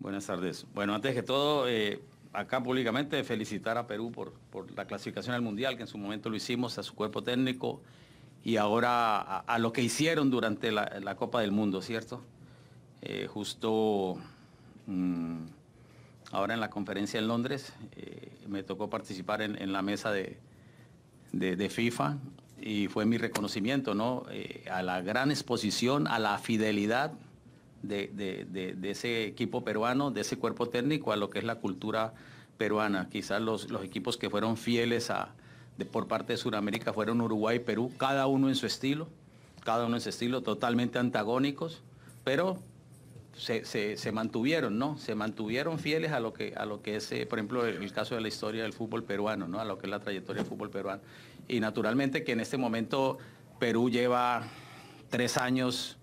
Buenas tardes. Bueno, antes que todo, eh, acá públicamente felicitar a Perú por, la clasificación al Mundial, que en su momento lo hicimos, a su cuerpo técnico y ahora a, lo que hicieron durante la, Copa del Mundo, ¿cierto? Eh, justo mm, ahora en la conferencia en Londres eh, me tocó participar en, la mesa de, de, FIFA y fue mi reconocimiento ¿no? a la gran exposición, a la fidelidad de, ese equipo peruano, de ese cuerpo técnico a lo que es la cultura peruana. Quizás los, los equipos que fueron fieles a, por parte de Sudamérica fueron Uruguay y Perú, cada uno en su estilo, cada uno en su estilo, totalmente antagónicos, pero se, mantuvieron, ¿no? Se mantuvieron fieles a lo que, a lo que es, eh, por ejemplo, el, el, caso de la historia del fútbol peruano, ¿no? A lo que es la trayectoria del fútbol peruano. Y naturalmente que en este momento Perú lleva tres años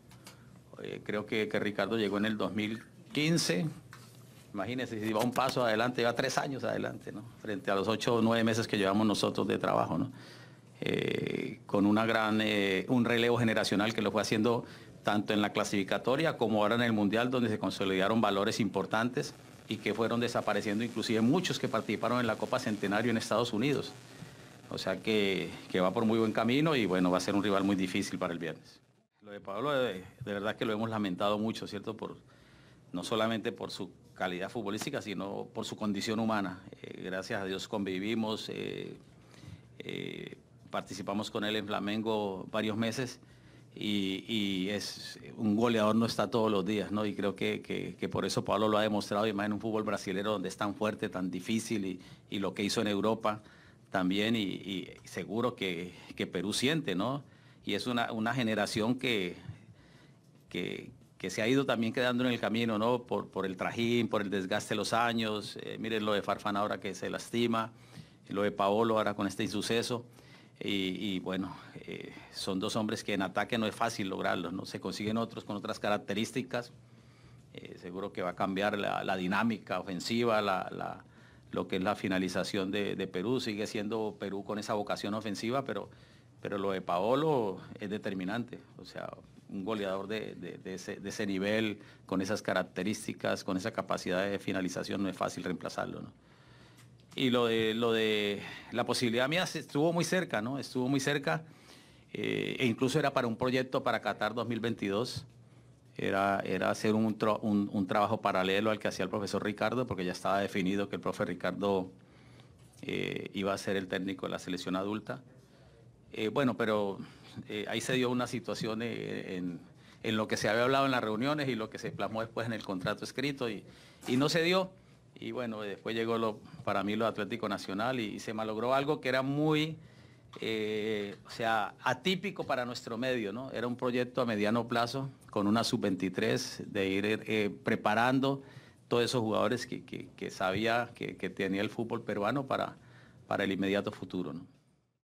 eh, creo que, Ricardo llegó en el 2015. Imagínense, si va un paso adelante, va tres años adelante, ¿no? Frente a los ocho o nueve meses que llevamos nosotros de trabajo, ¿no? Eh, con una gran, eh, un relevo generacional que lo fue haciendo tanto en la clasificatoria como ahora en el Mundial, donde se consolidaron valores importantes y que fueron desapareciendo inclusive muchos que participaron en la Copa Centenario en Estados Unidos. O sea que, que va por muy buen camino y bueno, va a ser un rival muy difícil para el viernes. Lo de Pablo, eh, de, verdad que lo hemos lamentado mucho, ¿cierto? Por, no solamente por su calidad futbolística, sino por su condición humana. Eh, gracias a Dios convivimos, eh, participamos con él en Flamengo varios meses y, es un goleador no está todos los días, ¿no? Y creo que, por eso Pablo lo ha demostrado, y más en un fútbol brasileño donde es tan fuerte, tan difícil y, lo que hizo en Europa también y, seguro que, que Perú siente, ¿no? y es una, generación que, que, se ha ido también quedando en el camino, ¿no? Por, por el trajín, por el desgaste de los años, eh, miren lo de Farfán ahora que se lastima, lo de Paolo ahora con este insuceso. Y, bueno, eh, son dos hombres que en ataque no es fácil lograrlos, ¿no? Se consiguen otros con otras características. Eh, seguro que va a cambiar la, dinámica ofensiva, lo que es la finalización de, de, Perú. Sigue siendo Perú con esa vocación ofensiva, pero pero lo de Paolo es determinante, o sea, un goleador de, ese, nivel, con esas características, con esa capacidad de finalización, no es fácil reemplazarlo. ¿no? Y lo de, lo de la posibilidad mía estuvo muy cerca, ¿no? Estuvo muy cerca, eh, e incluso era para un proyecto para Qatar 2022, era, era hacer un, trabajo paralelo al que hacía el profesor Ricardo, porque ya estaba definido que el profe Ricardo eh, iba a ser el técnico de la selección adulta eh, bueno, pero eh, ahí se dio una situación eh, en, lo que se había hablado en las reuniones y lo que se plasmó después en el contrato escrito y, no se dio. Y bueno, después llegó para mí lo Atlético Nacional y, se malogró algo que era muy, o sea, atípico para nuestro medio, ¿no? Era un proyecto a mediano plazo con una sub-23 de ir preparando todos esos jugadores que, sabía que, tenía el fútbol peruano para, para el inmediato futuro, ¿no?